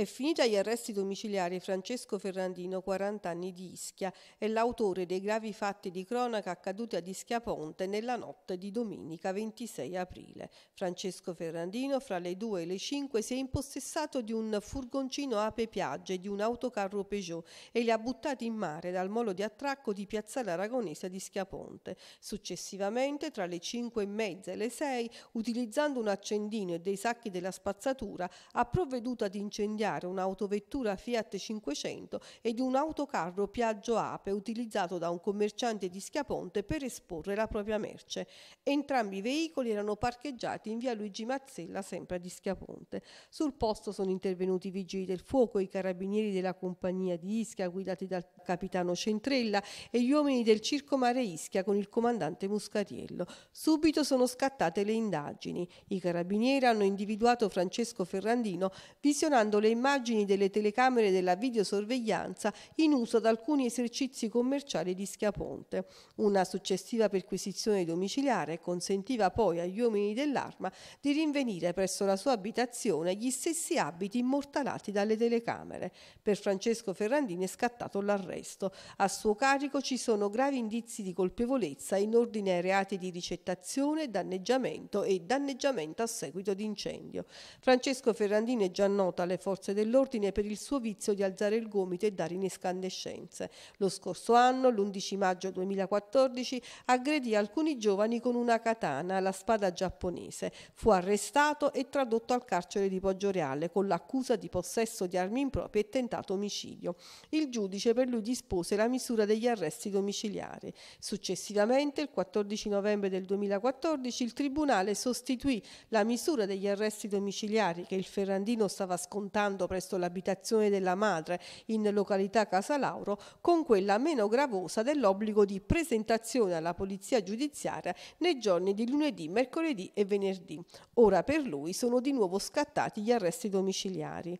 È finita agli arresti domiciliari Francesco Ferrandino, 40 anni di Ischia, è l'autore dei gravi fatti di cronaca accaduti ad Ischia Ponte nella notte di domenica 26 aprile. Francesco Ferrandino, fra le 2 e le 5, si è impossessato di un furgoncino Ape Piagge e di un autocarro Peugeot e li ha buttati in mare dal molo di attracco di Piazzale Aragonese di Ischia Ponte. Successivamente, tra le 5 e mezza e le 6, utilizzando un accendino e dei sacchi della spazzatura, ha provveduto ad incendiare impiegare un'autovettura Fiat 500 e di un autocarro Piaggio Ape utilizzato da un commerciante di Schiaponte per esporre la propria merce. Entrambi i veicoli erano parcheggiati in via Luigi Mazzella, sempre di Schiaponte. Sul posto sono intervenuti i vigili del fuoco, i carabinieri della compagnia di Ischia guidati dal capitano Centrella e gli uomini del Circo Mare Ischia con il comandante Muscariello. Subito sono scattate le indagini. I carabinieri hanno individuato Francesco Ferrandino visionando le immagini delle telecamere della videosorveglianza in uso ad alcuni esercizi commerciali di Schiaponte. Una successiva perquisizione domiciliare consentiva poi agli uomini dell'arma di rinvenire presso la sua abitazione gli stessi abiti immortalati dalle telecamere. Per Francesco Ferrandini è scattato l'arresto. A suo carico ci sono gravi indizi di colpevolezza in ordine ai reati di ricettazione, danneggiamento e danneggiamento a seguito di incendio. Francesco Ferrandini è già noto alle forze forze dell'ordine per il suo vizio di alzare il gomito e dare in escandescenze. Lo scorso anno, l'11 maggio 2014, aggredì alcuni giovani con una katana, la spada giapponese. Fu arrestato e tradotto al carcere di Poggio Reale con l'accusa di possesso di armi improprie e tentato omicidio. Il giudice per lui dispose la misura degli arresti domiciliari. Successivamente, il 14 novembre del 2014, il Tribunale sostituì la misura degli arresti domiciliari che il Ferrandino stava scontando ritornando presso l'abitazione della madre in località Casalauro, con quella meno gravosa dell'obbligo di presentazione alla polizia giudiziaria nei giorni di lunedì, mercoledì e venerdì. Ora per lui sono di nuovo scattati gli arresti domiciliari.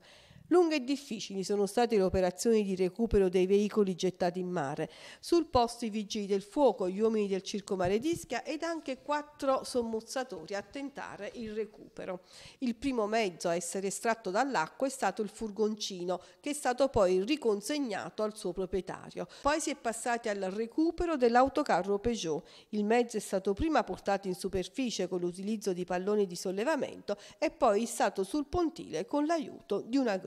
Lunghe e difficili sono state le operazioni di recupero dei veicoli gettati in mare. Sul posto i vigili del fuoco, gli uomini del Circo Mare d'Ischia ed anche quattro sommozzatori a tentare il recupero. Il primo mezzo a essere estratto dall'acqua è stato il furgoncino, che è stato poi riconsegnato al suo proprietario. Poi si è passati al recupero dell'autocarro Peugeot. Il mezzo è stato prima portato in superficie con l'utilizzo di palloni di sollevamento e poi issato sul pontile con l'aiuto di una